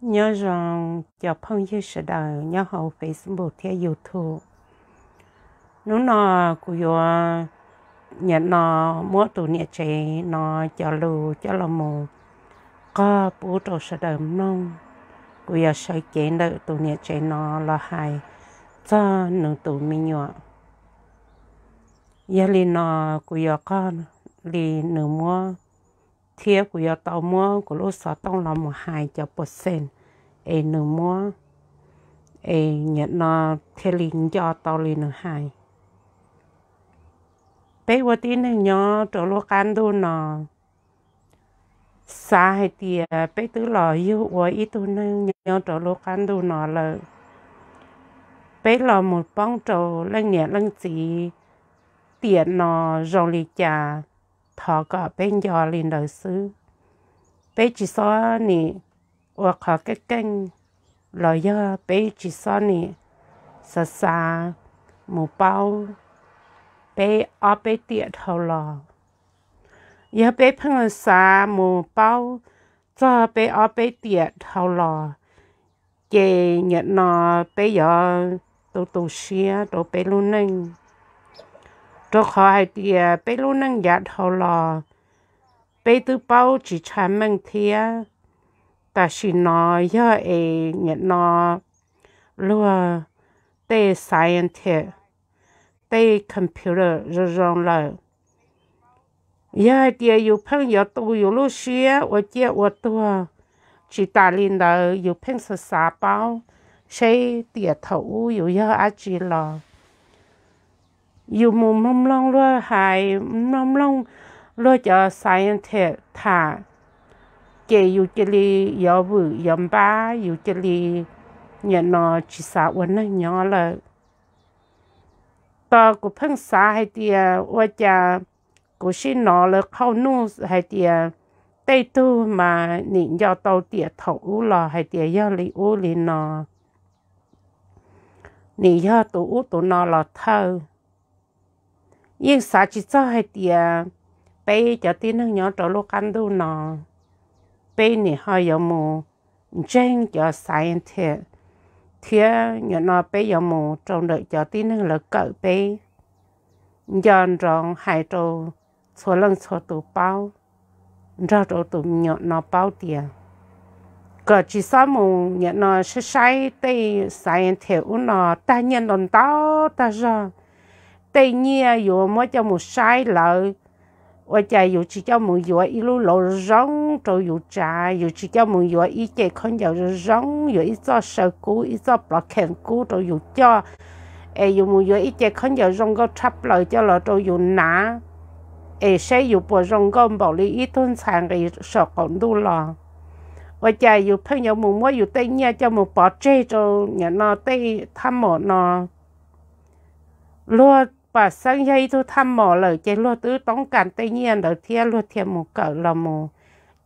nhớ rằng cho phong như sẽ đời nhớ hậu Facebook theo YouTube nó nó của yo nhận nó mua tủ nhà chế nó cho lù cho là mù có bố đồ sẽ đời nông của yo sẽ kiến đợi tủ nhà chế nó là hai cho nụ tủ mi nhọ giờ li nó của yo con li nụ mua thiê của giờ tàu mua của lô sáu tông là một hai cho bột sen ấy nửa mua ấy nhận nó thiê linh cho tàu linh nửa hai bé vừa tin này nhỏ trở lô can đu nó xa hay thì bé tứ lò yêu quá ít tu nên nhỏ trở lô can đu nó là bé là một bóng trầu lên nhẹ lên chỉ tiền nó rong lì chà thọ có bên giờ liền đời xứ bé chỉ so nè hoặc họ cái kênh lời giờ bé chỉ so nè xa xa một bao bé ở bé tiệt thầu lò giờ bé phân xa một bao cho bé ở bé tiệt thầu lò chị nhận nó bé giờ tôi tôi xia tôi bé luôn nên cho khó hay thì bây lúc năng giá thâu lò bây tư bao chỉ chả mừng thịa ta chỉ nói cho ấy nhận nó lùa tê scientist tê computer rồi rồi là giờ thì yêu phân yêu tu yêu lúc xưa tôi chỉ tôi tu chỉ ta lên đầu có phân sự sao bao xây địa thổ có yêu ác gì rồi อยู่มุมมมลองล้วยหายมมลองล้วยจะสายเถดถ่าเจอยู่เจลียอบือยอมบ้าอยู่เจลีเนี่ยนอจิสาวันนั่นยอเลยต่อกูเพิ่งสาให้เตียว่าจะกูชินอเลยเข้านู่ให้เตียเต้ตู้มาหนิยอเตาเตียถอูรอให้เตียยอลีอูลีนอหนิยอตัวอูตัวนอหลอเท่า nhưng sao chỉ cho hai tia bé giờ tin nó nhỏ trâu lô căn đâu nọ bây nè hai giờ mù chân cho scientist thế nhỏ nó bé giờ mù trong đợi cho tin nó là cỡ bây giờ rong hai trâu số lần số tụ bao ra trâu tụ nhỏ nó bao tiền cỡ chỉ sao mù nhỏ nó sẽ sai tây scientist nó ta nhân đòn tao ta ra tây nhia dù mới cho một sai lợi và chả dù chỉ cho một dù ít lúc lộ rong cho dù chả dù chỉ cho một dù ít chạy con dầu rong dù ít cho sợ cú ít cho bỏ kẹn cú cho dù cho e dù một dù ít chạy con dầu rong có thắp lợi cho lọ cho dù nã e sẽ dù bỏ rong có bỏ lý ít thôn sàng cái sợ còn đu lò và chả dù phân nhau một mỗi dù tây nha cho một bỏ chê cho nhà nó tây thăm một nó luôn bà sang dây thu thăm mò lời chế lô tứ tống cản tây nhiên đỡ thiên lô thiên mù cỡ là mù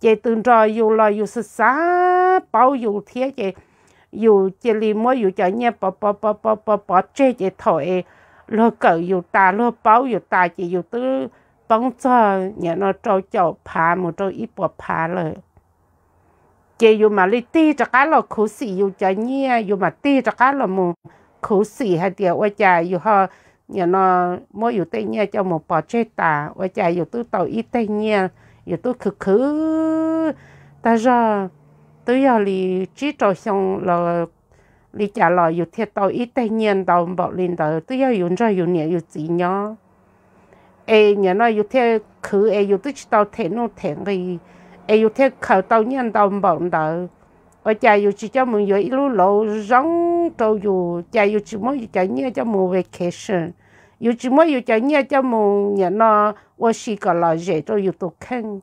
chế tương rồi dù lo dù sức xá bao dù thiên chế dù chế lì mua dù chở nhé bò bò bò bò, bỏ bỏ chế chế thổi lô cỡ dù ta lô bao dù ta chế dù tứ bóng cho nhớ nó trâu chậu phá một trâu y bò phá lời chế dù mà lì tì cho cá lò khổ sĩ dù chở nhé dù mà tì cho cá lò mù khổ sĩ hay tiều ôi chà dù ho nhà nó mỗi yếu tây nha cho một bò chê tà và chạy yếu tu tàu ít tây nha yếu tu khứ khứ ta ra tôi giờ lì chỉ trò xong là lì trả lời yếu thiệt tàu ít tây nha tàu bảo lên tàu tôi giờ yếu ra yếu nhẹ yếu gì nhá ê nhà nó yếu thiệt khứ ê yếu tu chỉ tàu thế nó thế gì ê yếu thiệt khẩu tàu nha tàu bảo tàu ở chả yêu chỉ cho mình yêu lúc lâu rong trâu yêu chả yêu chỉ mỗi chả nhớ cho mình vacation yêu chỉ mỗi yêu chả nhớ cho mình nhà nó ở xí cả là dễ cho yêu tổ khen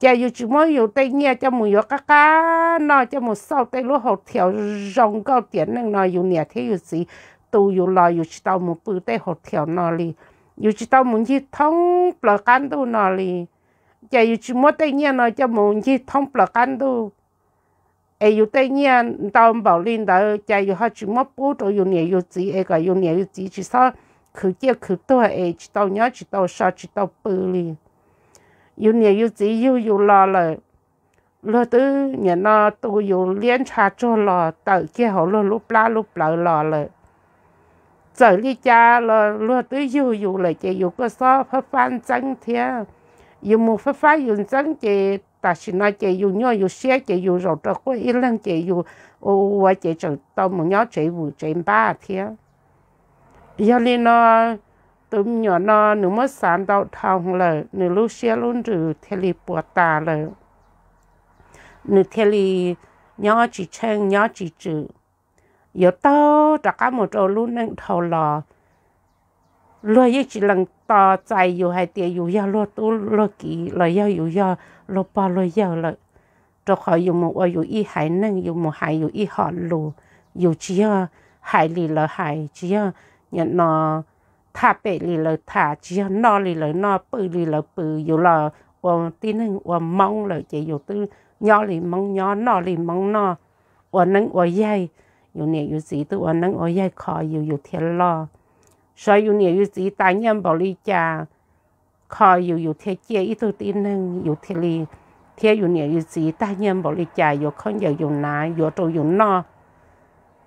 chả yêu chỉ mỗi yêu tay nhớ cho mình yêu cá cá nó cho mình sau tay lúc học theo rong cao tiền năng nó yêu nhà thế yêu gì tu yêu lo yêu chỉ tao mình bự tay học theo nó đi yêu chỉ tao mình chỉ thông bờ cán tu nó đi chả yêu chỉ mỗi tay nhớ nó cho mình chỉ thông bờ cán tu 哎，有对人到保林到家有好去摸布都有年有子，哎个有年有子去啥？去接去到哎，去到鸟去到啥去到布里，有年有子又有老了，老都人那都有连查着了，到结好了路不拉路不拉了。giờ đi cha là lo tới yêu yêu là chị yêu có sao phát phan trắng thế yêu một phát phát yêu trắng chị ta chỉ nói chị dù nhớ dù xe chị dù rồi cho có ít lần chị dù ô ô chị chẳng tao một nhớ chị vụ chị ba thế giờ lên nó tụi nhỏ nó nếu mà sáng tao thằng là nếu lúc xe luôn rồi thế lì bỏ ta là nếu thế lì nhớ chỉ chen nhớ chỉ chữ giờ tao đã cả một trâu luôn nên thầu lò lo ye chỉ lần to chạy dù hay tiền dù ya lo tu lo kỹ lo ya dù ya lo ba lo ya lo cho họ dù một ở dù y hải năng dù một hải dù y họ lù dù chỉ ya hải lì là hải chỉ ya nhận nó thả bể lì là thả chỉ ya no lì là no bự lì là bự dù là và tin năng và mong là chỉ dù tư nhỏ lì mong nhỏ no lì mong no và năng và dây dù này dù gì tư và năng và dây khó dù dù 所以你有时大人不理解，可有有天接一头的人有天哩，天有你有时大人不理解，有看有有难，有都有闹，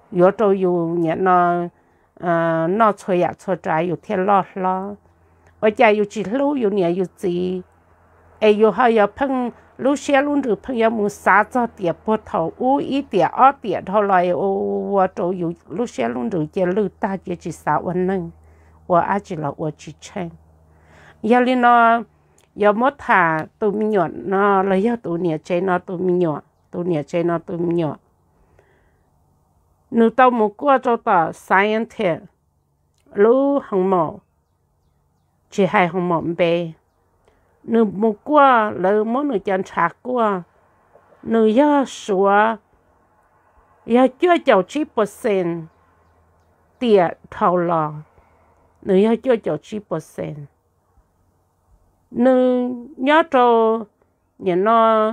有都有热闹，嗯，闹错呀错在有天闹了，我家有几路有你有时，哎，有还要碰。lúc xe luôn được phong yếm muốn xả cho tiệp bộ thầu u ít tiệp ở tiệp thôi lại ô ô chỗ lúc xe luôn được chơi lưu ta chơi chỉ xả vấn năng 我阿只了我去称，要哩呢，要么他都没有呢，了要多年在那都没有，多年在那都没有。你到木过做到三样天，路很毛，只还很毛呗。你木过，了么你检查过，你要说，要追求几 percent 点头了。nữ yêu cho cho chi bớt sen nữ nhớ cho nhà nó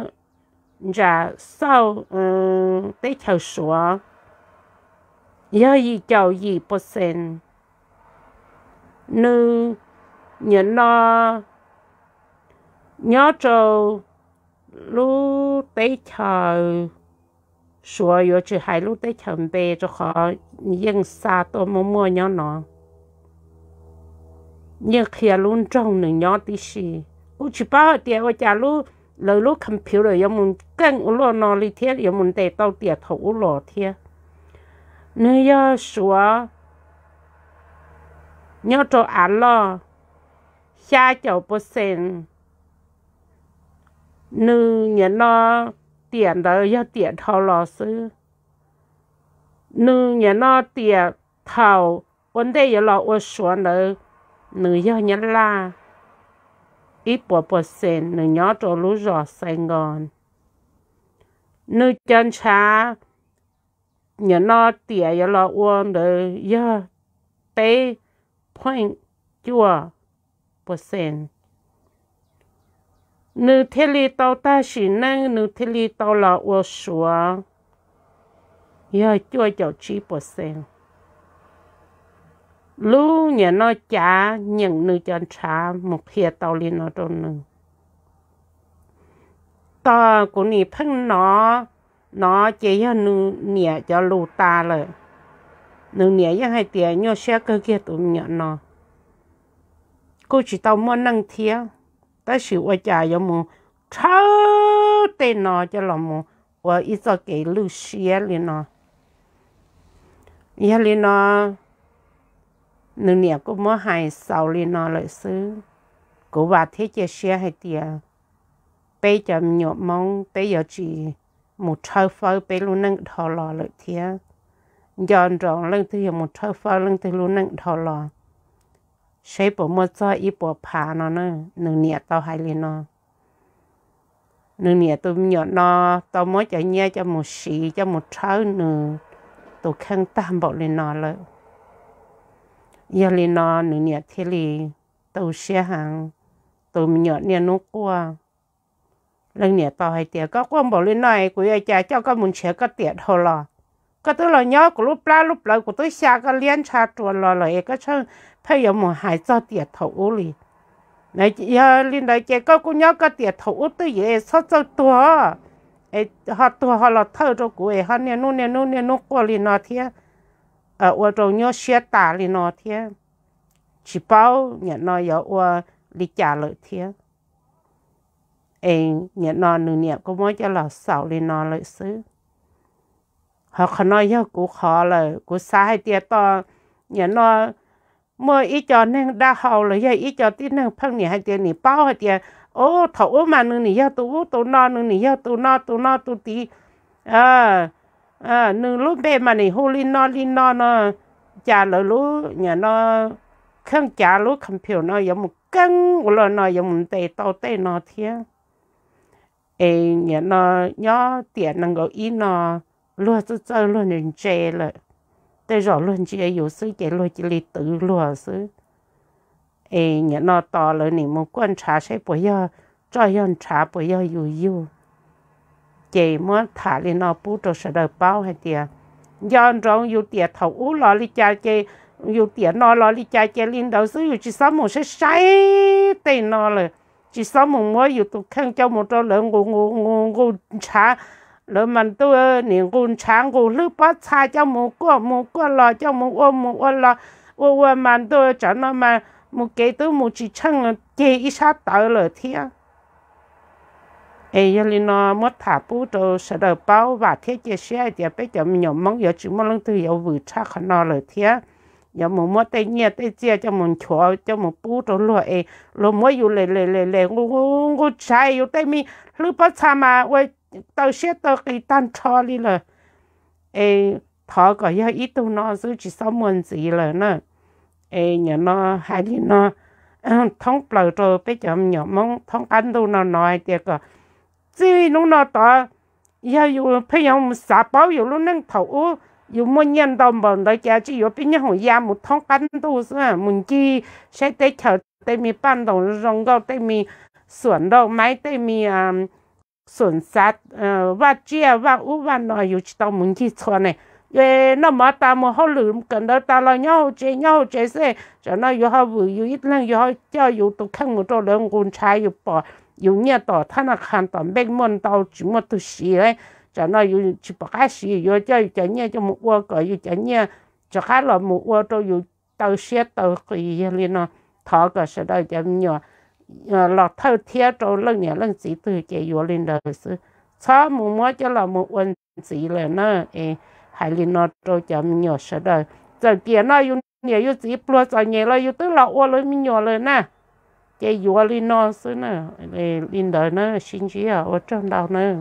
giả sau tế chào sủa nhớ gì chào gì bớt sen nữ nhà nó nhớ cho lú tế chào sủa yêu chỉ hai lú tế chào bé cho họ dân xa tôi mua mua nhớ nó เนียเขียนลุนจงหนึ่งยอดที่สี่อุจิปาเตียวจารุเลยลุคัมผิวเลยยมุนกั้งอุลโลนอริเทียยมุนเตต่อเตียถูอุลโลเทียเนื้อยาสัวยอดโตอันลอชาเจ้าเปอร์เซนหนึ่งเนี่ยนอเตียนเลยยอดเตียทอลอซื้อหนึ่งเนี่ยนอเตียเท่าอันเดียวเราอุศวนเลย nữ do nhớ la ít bộ bỏ sen nữ nhớ cho lũ rõ sài gòn nữ chân xa nhớ nó tỉa nhớ lo uống nữ do tế point chua bỏ sen nữ thế li tao ta chỉ năng nữ thế li tao là uống sủa do chua chậu chi bỏ sen lu nhà nó chả nhận nữ chân chả một khi tàu lên nó trôn nữ ta của nị phân nó nó chỉ cho nữ nhẹ cho lù ta rồi nữ nhẹ cho hai tiền nhau xe cơ kia tụi nhận nó cô chỉ tàu muốn năng thiệt ta chỉ ở nhà có nó nương nè cũng mới hai sau lên nó lợi xứ, cô bà thế chia xe hai tia bây giờ nhộn mong bây giờ chỉ một trâu phơi bây luôn nâng thò lò lợi thia dọn rộng lưng thì một trâu phơi lưng thì luôn nâng thò lò sẽ bỏ mua cho ít bỏ phá nó nữa nương nè tao hai lên nó nương nè tôi nhọn nó tao mới chạy nhé cho một xì cho một trâu nữa tôi khăn tam bộ lên nó lợi giờ lên nó nữa nhẹ thế li tàu xe hàng tàu mình nhớ nhẹ nó qua lần nhẹ tàu hay tiệt có quan bảo lên này của ai cha cho các muốn xe các tiệt hồ lo có tôi là nhớ của lúc la lúc lại của tôi xa cái liên cha chuồn lo lại cái chân phải giờ một hai cho tiệt thầu li này giờ lên đây chạy có cũng nhớ cái tiệt thầu tôi vậy sao cho tôi họ tôi họ là thơ cho của họ nè nô nè nô nè nô qua lên nó thiệt ở ở trong nhau xe tả lên nó thế chỉ bao nhận nó giờ ở đi trả lợi thế em nhận nó nửa niệm có mỗi cho là sáu lên nó lợi xứ họ khăn nói yêu cũng khó là cũng sai tiệt to nhận nó mua ít cho nên đa hậu là giờ ít cho tí nên phân nhỉ hai tiền nhỉ bao hai tiền ô thấu mà nửa nhỉ yêu tụ tụ no nửa nhỉ yêu tụ no tụ no tụ tí à à nương lúc bé mà này hô linh nó linh nó nó trả lời lú nhà nó không trả lú không hiểu nó giống một cân của nó nó giống một tê tao tê nó thiên ê nhà nó nhớ tiền năng gọi ít nó luôn cho cho luôn nên chê rồi, tê rõ luôn chê có sư chê luôn chê lì tự luôn sư ê nhà nó to lên này một quan trà sẽ bây giờ cho yon trà bây giờ yếu yếu chị muốn thả lên nó bút cho sợ đời bao hay tiền dọn rong yêu tiền thầu ú lo li cha chị yêu tiền nó lo li cha chị lên đầu xứ yêu chỉ sáu một sẽ say tiền nó rồi chỉ sáu một mới yêu tụ khăn cho một trâu lợn ngủ ngủ ngủ ngủ chả lợn mình tôi niệm ngủ chả ngủ lư bát cha cho một quả một quả lo cho một ôm một ôm lo ôm ôm mình tôi cho nó mà một cái tôi một chỉ chăng chị ít sát tới rồi thiên hay giờ nó mất thả bút đồ sợ đồ bao và thiết chế xe thì bây giờ mình nhom mong giờ chúng mong lần thứ giờ vừa cha khăn nó rồi thế giờ mình mất tay nhẹ tay chia cho mình chúa cho mình bút đồ lo ấy lo mới yêu lệ lệ lệ lệ ngô ngô ngô chạy yêu tay mi lúc bắt xa mà quay tàu xe tàu cái tan cho đi rồi ấy thọ có giờ ít tụ nó giữ chỉ sáu mươi gì rồi nữa ấy nhà nó hai đi nó thông bờ rồi bây giờ mình nhom mong thông ăn đồ nó nói tiệt cái chỉ lúc nào đó giờ yêu phải dùng xả bao yêu lúc thầu u yêu nhận đồng bọn đó kia chỉ yêu bên nhau hùng ya một thong cắn tu sửa mình chỉ sẽ tới chờ tới mi ban đầu rong gạo tới mi sườn đâu máy tới mi à sườn sát và chia và u và nó yêu chỉ tao mình chỉ cho này về nó mà ta mà họ lượm cần ta lo nhau chế nhau chế sẽ cho nó yêu họ vừa ít lần yêu họ cho yêu tụ khăn một chỗ lượng quân trái yêu bỏ 有年到他那看到没梦到这么多事嘞，在那有去不干事，有叫有点年就没我个，有点年就还老没我都有到些到回忆里呢，他个是那点年，呃老头天朝冷年冷几都解有领导是，他没么就老没问题了呢，哎，还领导都讲年是的，这边那有年有几不着年了，有都老我了没年了呢。chế dùa linh nó xí nữa để linh đời nó sinh chỉ ở trong đầu nữa